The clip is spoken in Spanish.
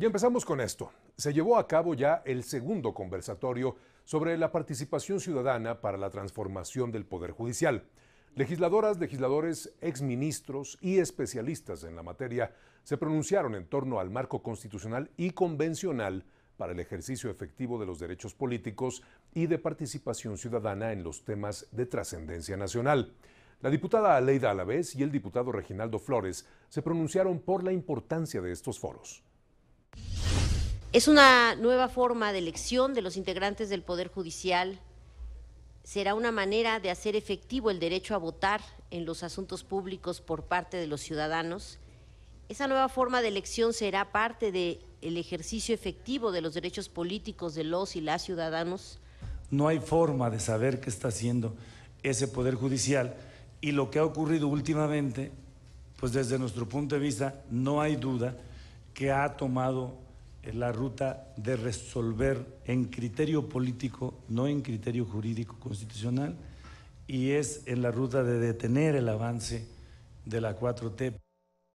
Y empezamos con esto. Se llevó a cabo ya el segundo conversatorio sobre la participación ciudadana para la transformación del Poder Judicial. Legisladoras, legisladores, exministros y especialistas en la materia se pronunciaron en torno al marco constitucional y convencional para el ejercicio efectivo de los derechos políticos y de participación ciudadana en los temas de trascendencia nacional. La diputada Aleida Alavés y el diputado Reginaldo Flores se pronunciaron por la importancia de estos foros. Es una nueva forma de elección de los integrantes del Poder Judicial. Será una manera de hacer efectivo el derecho a votar en los asuntos públicos por parte de los ciudadanos. Esa nueva forma de elección será parte del ejercicio efectivo de los derechos políticos de los y las ciudadanos. No hay forma de saber qué está haciendo ese Poder Judicial y lo que ha ocurrido últimamente, pues desde nuestro punto de vista no hay duda que ha tomado es la ruta de resolver en criterio político, no en criterio jurídico constitucional, y es en la ruta de detener el avance de la 4T.